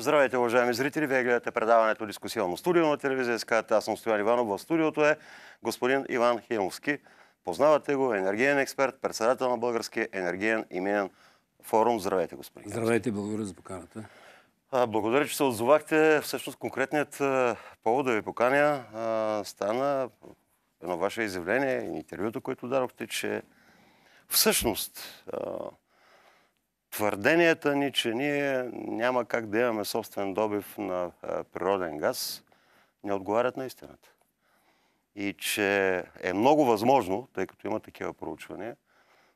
Здравейте, уважаеми зрители! Вие гледате предаването Дискусионно студио на телевизия СКТ. Аз съм Стоян Иванов. В студиото е господин Иван Хиновски. Познавате го, енергиен експерт, председател на Българския енергиен именен форум. Здравейте, господин. Здравейте, благодаря за поканата. Благодаря, че се отзовахте. Всъщност конкретният повод да ви поканя стана едно ваше изявление, интервюто, което дадохте, че всъщност твърденията ни, че ние няма как да имаме собствен добив на природен газ, не отговарят на истината. И че е много възможно, тъй като има такива проучвания,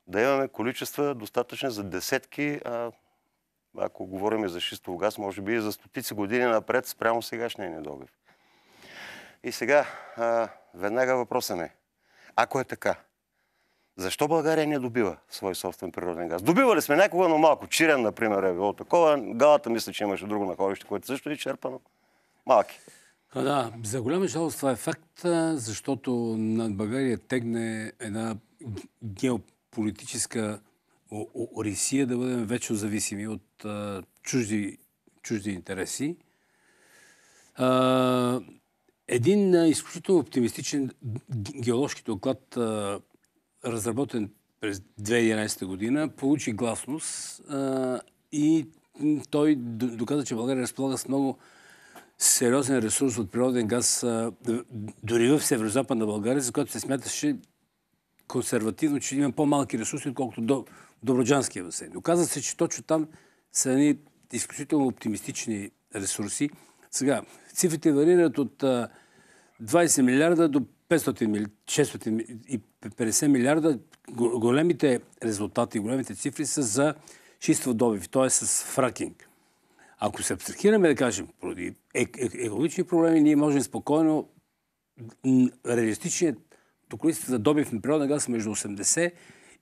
да имаме количества достатъчни за десетки, а, ако говорим за шистов газ, може би и за стотици години напред спрямо сегашния ни добив. И сега, а, веднага въпросът ми. Е, ако е така, защо България не добива свой собствен природен газ? Добивали сме някога, но малко. Чирен, например, е било такова. Галата мисля, че имаше друго находище, което също е черпано. Малки. А, да, за голяма жалост това е факт, защото над България тегне една геополитическа Орисия да бъдем вечно зависими от а, чужди, чужди интереси. А, един а, изключително оптимистичен геоложки доклад разработен през 2011 година, получи гласност а, и той доказа, че България разполага с много сериозен ресурс от природен газ а, дори в северо-западна България, за което се смяташе консервативно, че има по-малки ресурси, отколкото до Доброджанския басейн. Оказва се, че точно там са едни изключително оптимистични ресурси. Сега, цифрите варират от а, 20 милиарда до 500 600 50 милиарда, големите резултати, големите цифри са за чиства добив, т.е. с фракинг. Ако се абстрахираме, да кажем, поради е-, е-, екологични проблеми, ние можем спокойно реалистичният количество за добив на природен газ между 80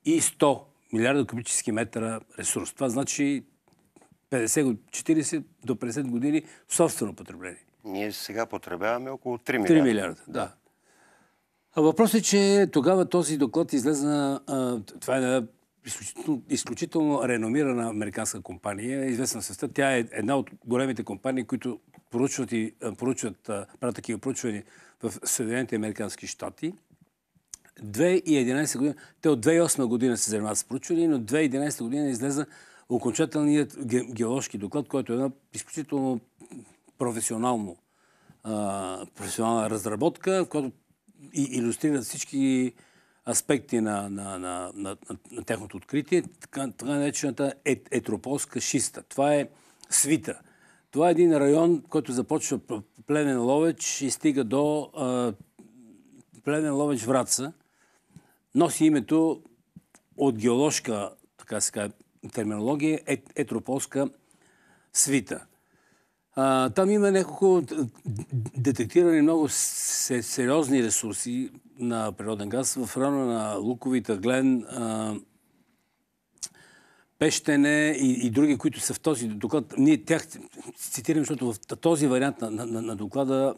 и 100 милиарда кубически метра ресурс. Това значи 50, 40 до 50 години собствено потребление. Ние сега потребяваме около 3 милиарда. 3 милиарда, да. Въпросът е, че тогава този доклад излезна, това е изключително, изключително реномирана американска компания, известна със Тя е една от големите компании, които поручват и поручват, правят такива проучвания в Съединените Американски щати. 2011 година, те от 2008 година се занимават с проучвания, но 2011 година излезе окончателният геоложки доклад, който е една изключително професионално, професионална разработка, в която и, иллюстрират всички аспекти на, на, на, на, на тяхното откритие, така, така наречената е, етрополска шиста. Това е свита. Това е един район, който започва Пленен Ловеч и стига до а, Пленен Ловеч Враца. Носи името от геоложка, така се терминология, е, етрополска свита. А, там има няколко детектирани много сериозни ресурси на природен газ в района на Луковита, Глен, а, Пещене и, и други, които са в този доклад. Ние тях цитираме, защото в този вариант на, на, на доклада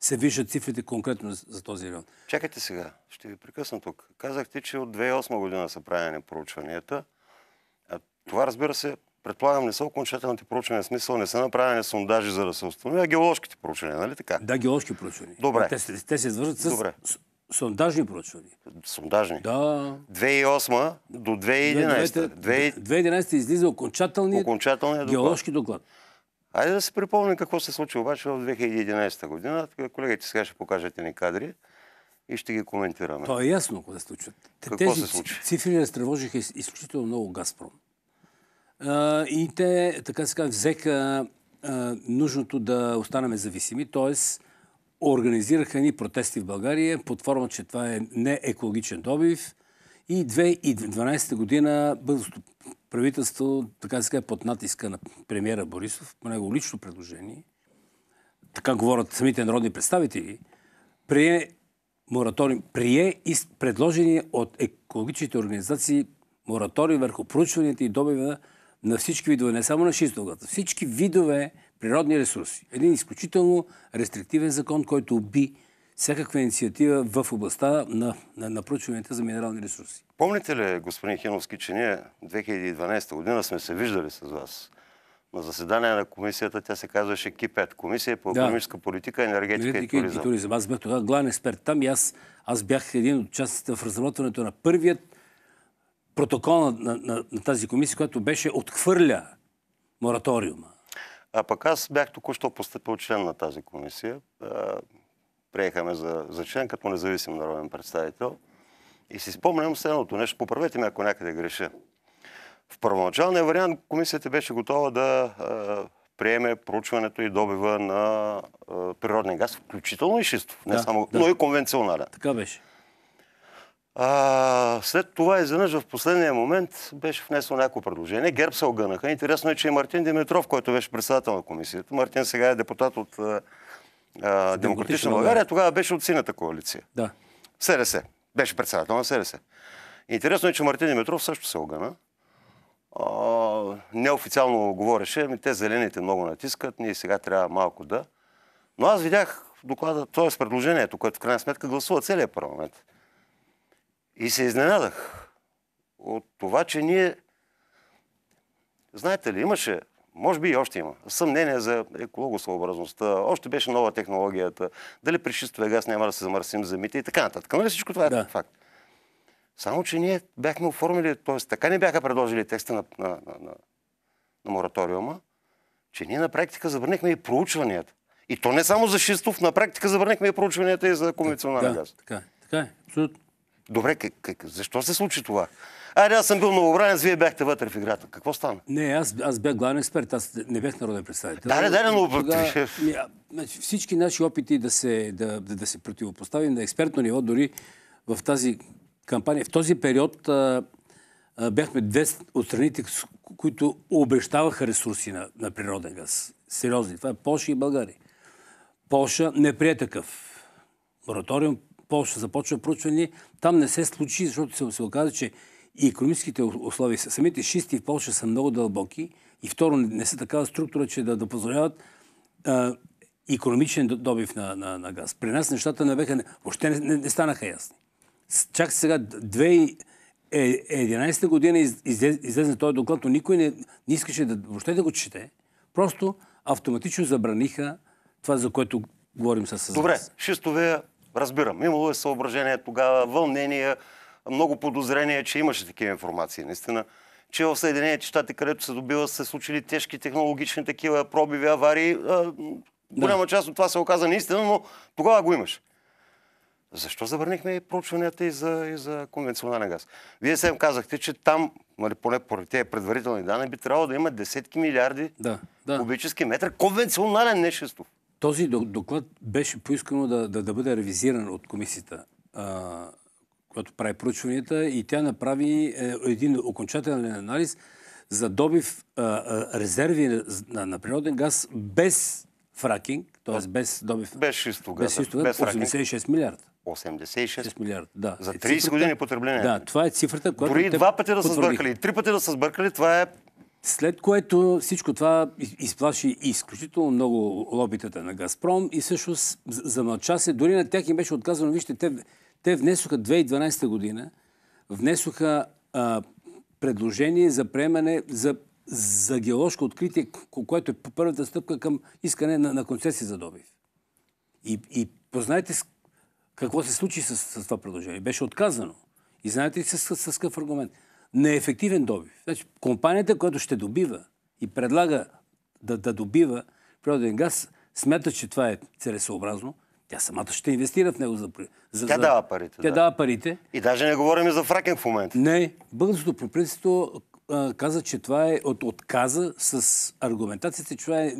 се виждат цифрите конкретно за, този район. Чакайте сега, ще ви прекъсна тук. Казахте, че от 2008 година са правени проучванията. А това, разбира се, предполагам, не са окончателните проучвания, смисъл не са направени сондажи, за да се установи, а геоложките проучвания, нали така? Да, геоложки проучвания. Добре. Те, те се извършват с Добре. сондажни проучвания. Сондажни? Да. 2008 до 2011. 2011, 2011 излиза окончателният, окончателният геоложки доклад. Айде да се припомним какво се случи обаче в 2011 година. Колегите сега ще покажете ни кадри и ще ги коментираме. То е ясно, да се случват. Какво Тези се случи? цифри разтревожиха изключително много Газпром и те, така се казва, взеха а, нужното да останаме зависими, т.е. организираха ни протести в България под форма, че това е неекологичен добив. И 2012 година българското правителство, така да се каже, под натиска на премиера Борисов, по него лично предложение, така говорят самите народни представители, прие мораториум, прие и предложение от екологичните организации мораториум върху проучванията и добива на всички видове, не само на шистовгата, всички видове природни ресурси. Един изключително рестриктивен закон, който уби всякаква инициатива в областта на, на, на проучванията за минерални ресурси. Помните ли, господин Хиновски, че ние 2012 година сме се виждали с вас? На заседание на комисията тя се казваше КИПЕТ. Комисия по економическа да. политика, енергетика, енергетика и, туризъм. и туризъм. Аз бях тогава главен експерт там и аз, аз бях един от частите в разработването на първият протокол на, на, на, на тази комисия, която беше отхвърля мораториума. А пък аз бях току-що поступил член на тази комисия. Приехаме за, за член като независим народен представител. И си спомням следното нещо. Поправете ме, ако някъде греша. В първоначалния вариант комисията беше готова да а, приеме проучването и добива на а, природния газ, включително и шистов, не да, само, да. но и конвенционален. Така беше. А, след това изведнъж в последния момент беше внесло някакво предложение. Герб се огънаха. Интересно е, че и Мартин Димитров, който беше председател на комисията. Мартин сега е депутат от а, Демократична България. Тогава беше от сината коалиция. Да. СДС. Беше председател на СДС. Интересно е, че Мартин Димитров също се огъна. А, неофициално говореше, ми те зелените много натискат, ние сега трябва малко да. Но аз видях доклада, т.е. предложението, което в крайна сметка гласува целият парламент. И се изненадах от това, че ние... Знаете ли, имаше, може би и още има, съмнение за екологосъобразността, още беше нова технологията, дали при шистовия газ няма да се замърсим земите и така нататък. Нали всичко това е да. факт. Само, че ние бяхме оформили, т.е. така не бяха предложили текста на, на, на, на, на мораториума, че ние на практика забранихме и проучванията. И то не само за шистов, на практика забранихме и проучванията и за конвенционален газ. Така е, така е, абсолютно. Добре, как, как, защо се случи това? Аре, аз съм бил новобранец, вие бяхте вътре в играта. Какво стана? Не, аз, аз бях главен експерт, аз не бях народен представител. Да, да, да, но тога, значи, Всички наши опити да се, да, да, да се противопоставим на експертно ниво, дори в тази кампания, в този период а, а, бяхме две от страните, които обещаваха ресурси на, на природен газ. Сериозни. Това е Польша и България. Польша не прие такъв мораториум, Польша започва проучване, там не се случи, защото се, се оказа, че и економическите условия, самите шисти в Польша са много дълбоки и второ, не са такава структура, че да, да позволяват а, економичен добив на, на, на газ. При нас нещата не беха, въобще не, не, не станаха ясни. Чак сега 2011 е, е, година излезе излезна този доклад, но никой не, не искаше да, въобще да го чете. Просто автоматично забраниха това, за което говорим с вас. Добре, шестове Разбирам, имало е съображение тогава, вълнение, много подозрение, че имаше такива информации, наистина че в Съединените щати, където се добива, са случили тежки технологични такива пробиви, аварии. голяма да. част от това се оказа наистина, но тогава го имаш. Защо забранихме и проучванията и за, и за конвенционален газ? Вие сега казахте, че там, нали, поне поради тези предварителни данни, би трябвало да има десетки милиарди да, да. кубически метра конвенционален нещество. Този доклад беше поискано да, да, да бъде ревизиран от комисията, а, която прави проучванията и тя направи е, един окончателен анализ за добив а, а, резерви на, на природен газ без фракинг, т.е. без добив. Без шистога, Без 86 милиарда. 86 милиарда. Да. За 30 е, години потребление. Да, това е цифрата, която. Дори и два пъти да са сбъркали, и три пъти да са сбъркали, това е след което всичко това изплаши изключително много лобитата на Газпром и за замълча се. Дори на тях им беше отказано. Вижте, те, те внесоха 2012 година, внесоха а, предложение за приемане за, за геоложко откритие, което е по първата стъпка към искане на, на концесия за добив. И, и познайте какво се случи с, с това предложение. Беше отказано. И знаете ли с, с, с какъв аргумент? неефективен добив. Значи, компанията, която ще добива и предлага да, да добива природен газ, смята, че това е целесообразно, тя самата ще инвестира в него за, за Тя дава парите. Тя да. дава парите. И даже не говорим за фракинг в момента. Не. Българското правителство каза, че това е от, отказа с аргументацията, че това е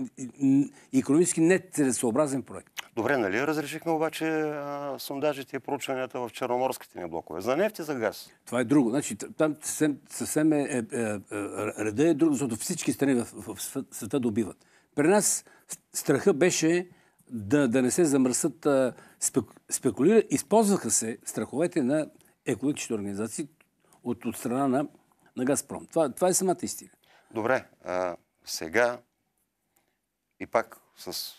икономически нецелесообразен проект. Добре, нали разрешихме обаче а, сондажите и проучванията в черноморските ни блокове? За нефти за газ. Това е друго. Значи, там съвсем, съвсем е, е, е, е реда е друго, защото всички страни в, в, в света добиват. При нас страха беше да, да не се замръсат спек, спекулира. Използваха се страховете на екологичните организации от, от страна на, на Газпром. Това, това е самата истина. Добре. А, сега и пак с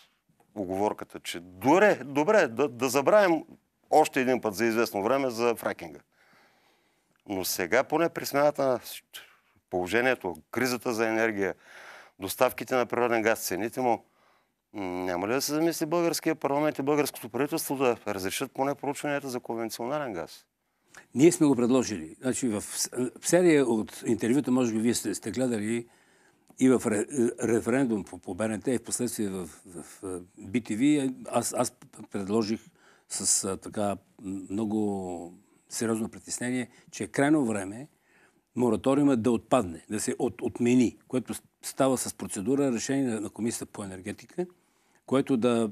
оговорката, че добре, добре да, да забравим още един път за известно време за фракинга. Но сега, поне при смената на положението, кризата за енергия, доставките на природен газ, цените му, няма ли да се замисли българския парламент и българското правителство да разрешат поне проучванията за конвенционален газ? Ние сме го предложили. Значи в серия от интервюта, може би вие сте, сте гледали, и в е, референдум по, по БНТ и в последствие в, в, в BTV, е, е, аз, аз предложих с а, така много сериозно притеснение, че е крайно време мораториума да отпадне, да се от, отмени, което става с процедура решение на, на Комисията по енергетика, което да,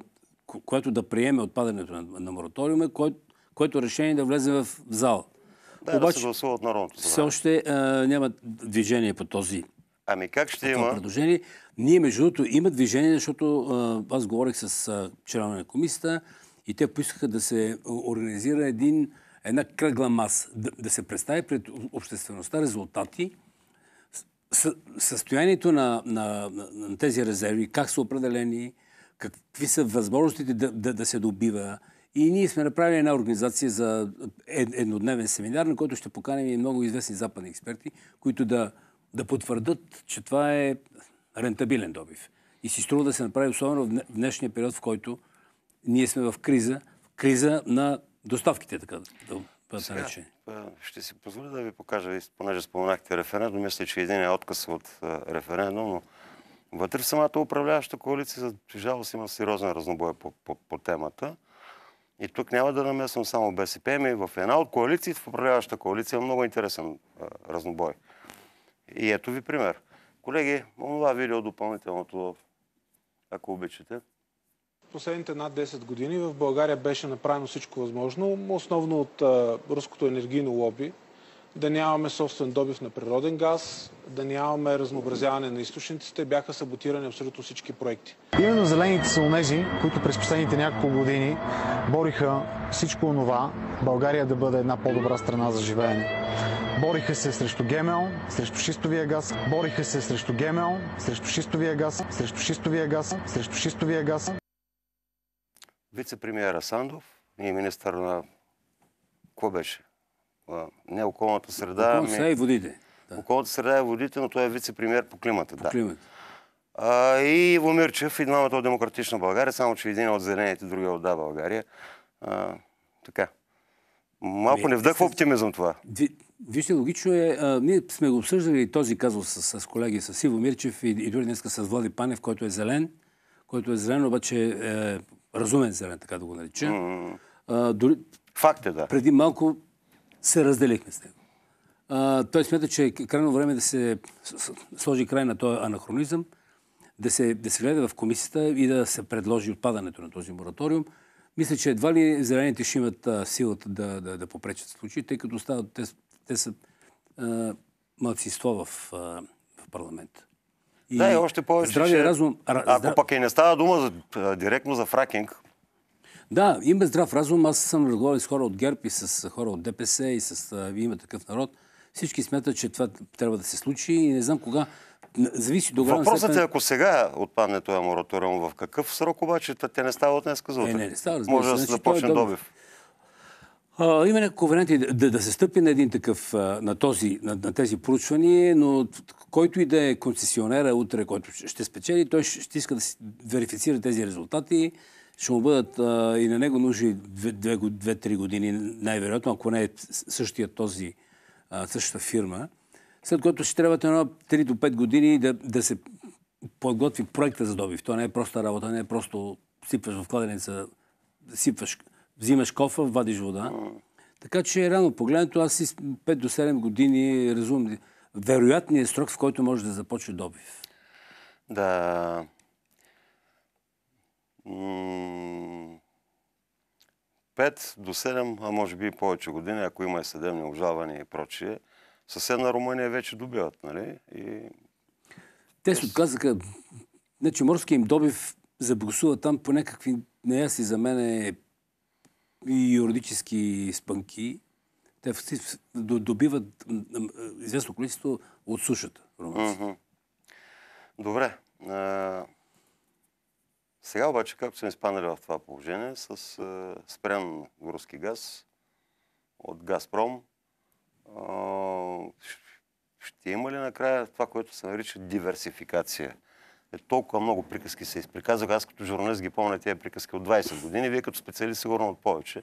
което да приеме отпадането на, на мораториума, кое, което решение да влезе в зал. Да, Обаче, да се гласува от Народното Все още а, няма движение по този Ами как ще има? Предложение. Ние, между другото, има движение, защото аз говорих с членове на комисията и те поискаха да се организира един, една кръгла маса, да, да се представи пред обществеността резултати, състоянието на, на, на, на тези резерви, как са определени, какви са възможностите да, да, да се добива. И ние сме направили една организация за еднодневен семинар, на който ще поканим и много известни западни експерти, които да да потвърдат, че това е рентабилен добив. И си струва да се направи, особено в днешния период, в който ние сме в криза, криза на доставките, така да бъдат наречени. Ще си позволя да ви покажа, понеже споменахте референдум, мисля, че един е отказ от референдум, но вътре в самата управляваща коалиция, за жалост, има сериозен разнобой по, по, по темата. И тук няма да намесвам само БСП, ами в една от коалиции. в управляваща коалиция, е много интересен разнобой. И ето ви пример. Колеги, това видео допълнителното, ако обичате. Последните над 10 години в България беше направено всичко възможно, основно от а, руското енергийно лоби, да нямаме собствен добив на природен газ, да нямаме разнообразяване на източниците, бяха саботирани абсолютно всички проекти. Именно зелените са онези, които през последните няколко години бориха всичко онова България да бъде една по-добра страна за живеене. Бориха се срещу Гемел, срещу шистовия газ. Бориха се срещу Гемел, срещу шистовия газ, срещу шистовия газ, срещу шистовия газ. Вице-премьера Сандов и министър на... Кво беше? Не околната среда. Околната ами- среда и водите. Да. Околната среда и водите, но той е вице-премьер по климата. По да. климата. А, и Иво Мирчев, и двамата от Демократична България, само че един е от зелените, другия е от Да България. А, така. Малко не, ами, не вдъхва оптимизъм това. Вижте, логично е. А, ние сме го обсъждали този казус с, с колеги, с Иво Мирчев и, и дори днеска с Влади Панев, който е зелен, който е зелен, обаче е разумен зелен, така да го наричам. Mm. А, дори, Факт е, да. Преди малко се разделихме с него. А, той смята, че е крайно време да се сложи край на този анахронизъм, да се, да се гледа в комисията и да се предложи отпадането на този мораториум. Мисля, че едва ли зелените ще имат а, силата да, да, да попречат случаи, тъй като стават, те те са младсинство в, в парламента. И да, и още повече. Здравия че, разум. ако здрав... пък и не става дума за, директно за фракинг. Да, има здрав разум. Аз съм разговарял с хора от ГЕРБ и с хора от ДПС и с има такъв народ. Всички смятат, че това трябва да се случи и не знам кога. Зависи до Въпросът степен... е, ако сега отпадне този мораториум, в какъв срок обаче те не става от днес за утре? Не, не, не става. Може да се значи е започне добив. А, именно вариант е да, да се стъпи на един такъв, на, този, на, на тези проучвания, но който и да е концесионера утре, който ще спечели, той ще, ще иска да верифицира тези резултати. Ще му бъдат а, и на него нужни 2-3 години, най-вероятно, ако не е същия този, а, същата фирма. След което ще трябва едно 3 до 5 години да, да се подготви проекта за добив. То не е проста работа, не е просто сипваш в кладеница, сипваш взимаш кофа, вадиш вода. Така че рано погледнато, аз си 5 до 7 години разумни. Вероятният срок, в който може да започне добив. Да. Пет 5 до 7, а може би и повече години, ако има и съдебни обжалвания и прочие, съседна Румъния вече добиват, нали? И... Те се отказаха, не че значи, морския им добив забуксува там по някакви неясни за мен е и юридически спънки, те добиват е, известно количество от сушата Mm-hmm. Добре. А, сега обаче, както сме изпаднали в това положение, с а, е, спрян руски газ от Газпром, а, ще има ли накрая това, което се нарича диверсификация? Е, толкова много приказки се изприказах. Аз като журналист ги помня тези приказки от 20 години. Вие като специалист сигурно от повече.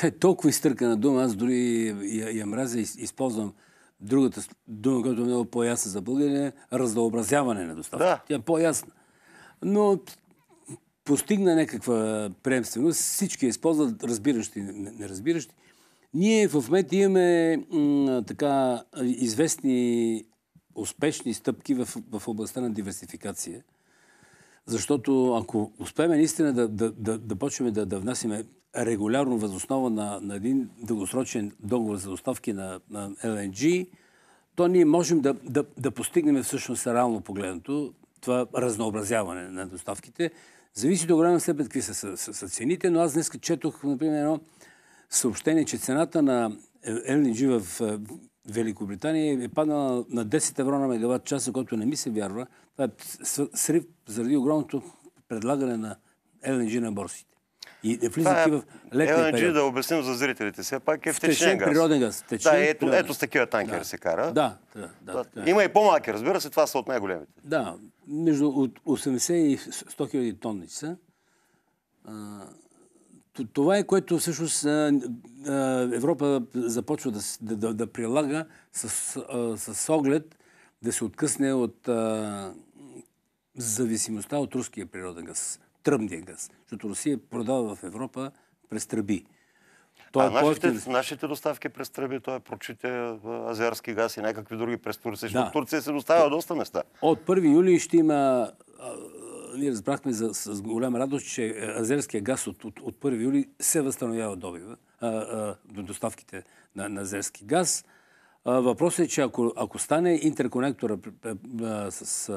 Та е толкова изтъркана дума. Аз дори я, я мразя и използвам другата дума, която е много по-ясна за българина, раздообразяване на доставката. Да. Тя е по-ясна. Но постигна някаква преемственост. Всички я използват, разбиращи, неразбиращи. Ние в момента имаме м, така известни успешни стъпки в, в областта на диверсификация. Защото ако успеем наистина да, да, да, да почнем да, да внасяме регулярно възоснова на, на един дългосрочен договор за доставки на, на LNG, то ние можем да, да, да постигнем всъщност реално погледнато това разнообразяване на доставките. Зависи до голяма степен какви са, са, са, са цените, но аз днес четох, например, едно съобщение, че цената на LNG в Великобритания е паднала на 10 евро на мегаватт часа, който не ми се вярва. Това е срив заради огромното предлагане на LNG на борсите. И е и е в летния LNG, период. да обясним за зрителите, все пак е в втечнен газ. природен газ. да, ето, ето с такива танкери да. се кара. Да, да, да, да. Е. Има и по-малки, разбира се, това са от най-големите. Да, между от 80 и 100 хиляди тонни са това е което всъщност Европа започва да, да, да прилага с, с оглед да се откъсне от зависимостта от руския природен газ, тръмния газ. Защото Русия продава в Европа през тръби. Той а е нашите, нашите доставки през тръби, той е прочите азиарски газ и някакви други през Турция. Да. Турция се доставя от доста места. От 1 юли ще има ние разбрахме за, с голяма радост, че е, азерския газ от, от, от 1 юли се възстановява добива, а, а, до доставките на, на азерски газ. Въпросът е, че ако, ако стане интерконектора с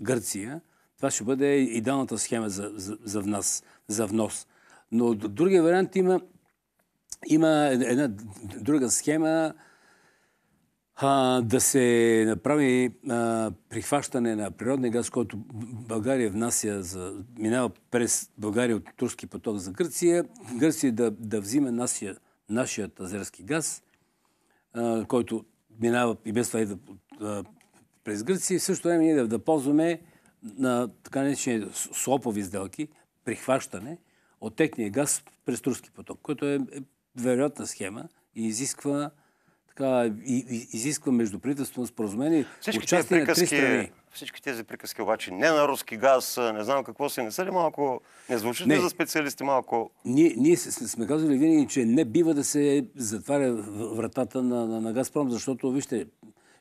Гърция, това ще бъде идеалната схема за, за, за, внос, за внос. Но другия вариант има, има една друга схема, а, да се направи а, прихващане на природния газ, който България внася, за, минава през България от турски поток за Гърция. Гърция да, да взиме нашия, нашият азерски газ, а, който минава и без това и а, през Гърция. И в същото време ние да, да ползваме на така наречени слопови сделки, прихващане от техния газ през турски поток, което е, е вероятна схема и изисква така, и, и, изисква междуправителствено споразумение. Всички тези, приказки, всички тези приказки обаче не на руски газ, не знам какво си, не са ли малко, не звучат ли за специалисти малко? Ние, ние сме казали винаги, че не бива да се затваря вратата на, на, на Газпром, защото, вижте,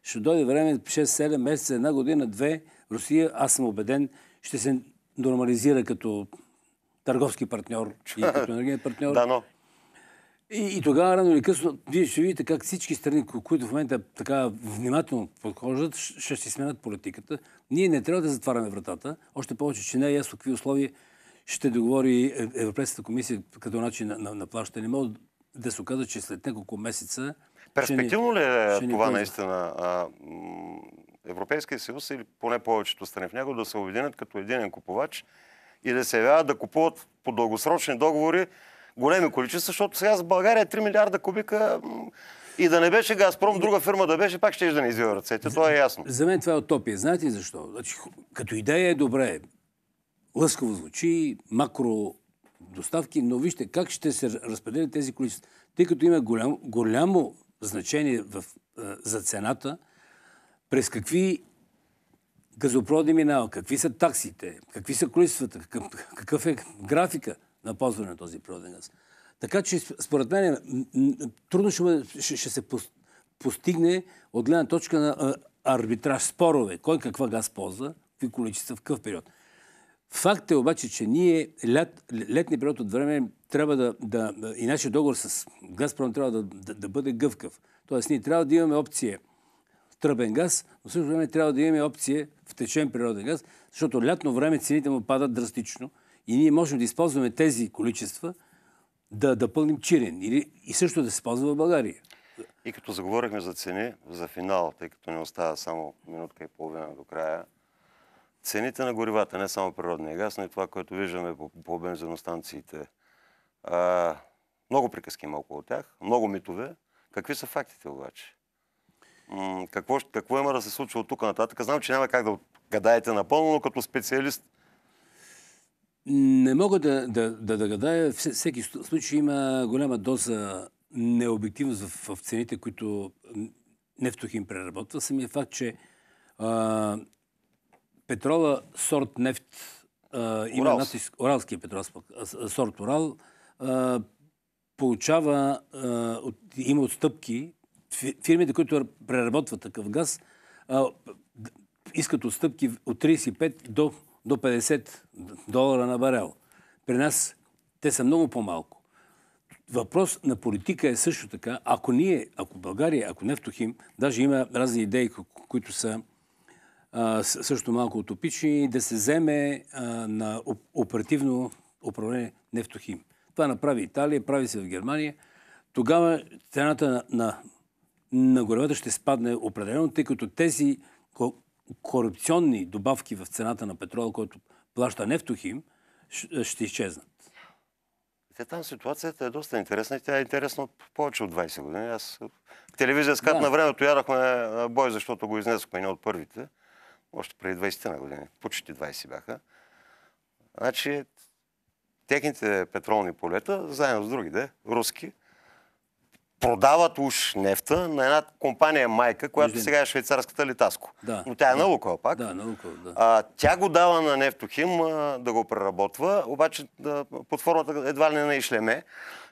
ще дойде време 6-7 месеца, една година, две, Русия, аз съм убеден, ще се нормализира като търговски партньор и като енергиен партньор. Да, но. И, и тогава рано или късно вие ще видите как всички страни, които в момента така внимателно подхождат, ще си сменят политиката. Ние не трябва да затваряме вратата, още повече, че не е ясно какви условия ще договори е-, Европейската комисия като начин на, на, на плащане. мога да се оказа, че след няколко месеца... Перспективно ли е това ни... наистина? А, Европейския съюз или поне повечето страни в него да се объединят като един купувач и да се явяват да купуват по дългосрочни договори големи количества, защото сега с България 3 е милиарда кубика и да не беше Газпром, друга фирма да беше, пак ще да не извива ръцете. Това е ясно. За мен това е утопия. Знаете ли защо? Значи, като идея е добре. Лъскаво звучи, макро доставки, но вижте как ще се разпределят тези количества. Тъй като има голямо, голямо значение в, за цената, през какви газопроводи минава, какви са таксите, какви са количествата, какъв, какъв е графика – на ползване на този природен газ. Така че, според мен, трудно ще, ще, ще се постигне от гледна точка на арбитраж спорове. Кой каква газ ползва, какви количества, в какъв период. Факт е обаче, че ние лет, летни период от време трябва да, да и нашия договор с Газпром трябва да, да, да бъде гъвкав. Тоест ние трябва да имаме опция тръбен газ, но също време трябва да имаме опция в течен природен газ, защото лятно време цените му падат драстично и ние можем да използваме тези количества да, да пълним Чирен или, и също да се ползва в България. И като заговорихме за цени, за финал, тъй като не остава само минутка и половина до края, цените на горивата, не само природния газ, но и това, което виждаме по, по бензиностанциите. А, много приказки има около тях, много митове. Какви са фактите обаче? М- какво, какво има да се случва от тук нататък? Знам, че няма как да гадаете напълно, но като специалист не мога да, да, да, да гадая. Всеки случай има голяма доза необективност в, в цените, които Нефтохим преработва. Самия факт, че а, петрола сорт нефт а, има уралския петрол, сорт Урал, а, получава, а, от, има отстъпки. Фирмите, които преработват такъв газ, а, искат отстъпки от 35 до до 50 долара на барел. При нас те са много по-малко. Въпрос на политика е също така, ако ние, ако България, ако Нефтохим, даже има разни идеи, които са а, също малко утопични, да се вземе а, на оперативно управление Нефтохим. Това направи Италия, прави се в Германия. Тогава цената на, на, на ще спадне определено, тъй като тези корупционни добавки в цената на петрола, който плаща нефтохим, ще изчезнат. Те там ситуацията е доста интересна и тя е интересна от повече от 20 години. Аз в телевизия скат да. на времето ядахме бой, защото го изнесохме не от първите. Още преди 20 те на години. Почти 20 бяха. Значи, техните петролни полета, заедно с другите, руски, продават уж нефта на една компания майка, която Между... сега е швейцарската Литаско. Да. Но тя е да. на Лукова пак. Да, на Лукова, да. А, тя го дава на Нефтохим а, да го преработва, обаче да, под формата едва ли не на ишлеме.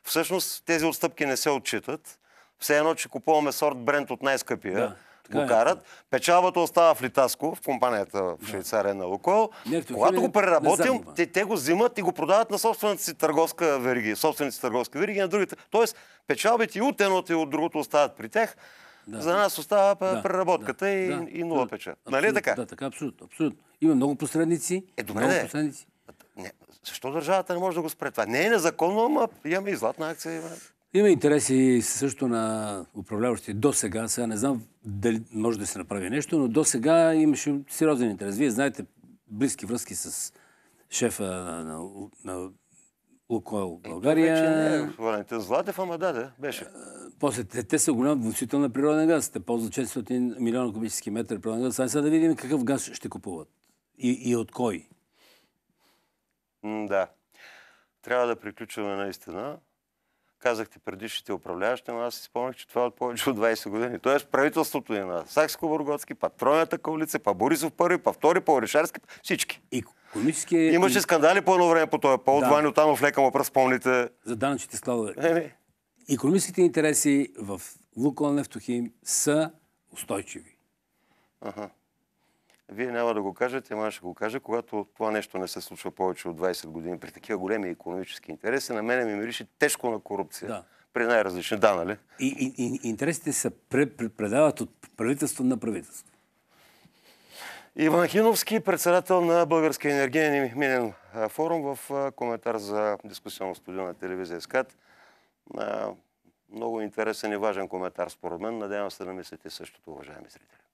Всъщност тези отстъпки не се отчитат. Все едно, че купуваме сорт бренд от най-скъпия. Да е. го карат. е. Печалбата остава в Литаско, в компанията в Швейцария да. на Лукол. Когато го преработим, те, те го взимат и го продават на собствената си търговска вериги, собствените си търговски вериги на другите. Тоест, печалбите и от едното и от другото остават при тях. Да, За нас остава да, преработката да, и, да, и нула да, Нали е така? Да, така, абсолютно, абсолютно. Има много посредници. Е, добре, много посредници. Не, защо държавата не може да го спре това? Не е незаконно, ама имаме и златна акция. Има. Има интереси също на управляващите до сега. Сега не знам дали може да се направи нещо, но до сега имаше сериозен интерес. Вие знаете близки връзки с шефа на, на, на Лукойл е, България. Е, вече Златев, ама да, да, беше. После те, те са голям вносител на природен газ. Те ползват 400 милиона кубически метра природен газ. Сега да видим какъв газ ще купуват. И, и от кой. М да. Трябва да приключваме наистина казахте предишните управляващи, но аз си спомнях, че това е от повече от 20 години. Тоест правителството и е на сакско бургоцки па Тройната коалиция, па Борисов първи, па втори, па Орешарски, всички. И Комически... Имаше скандали по едно време по този пол, Да. там, в лека му пръспомните. За данъчните складове. Еми. Економическите интереси в Лукол Нефтохим са устойчиви. Ага. Вие няма да го кажете, ама ще го кажа. Когато това нещо не се случва повече от 20 години при такива големи економически интереси, на мене ми мирише тежко на корупция. Да. При най-различни, да, нали? И, и, и интересите се предават от правителство на правителство. Иван Хиновски, председател на Българския енергиен и минен форум в коментар за дискусионно студио на телевизия СКАТ. Много интересен и важен коментар според мен. Надявам се да мислите същото, уважаеми зрители.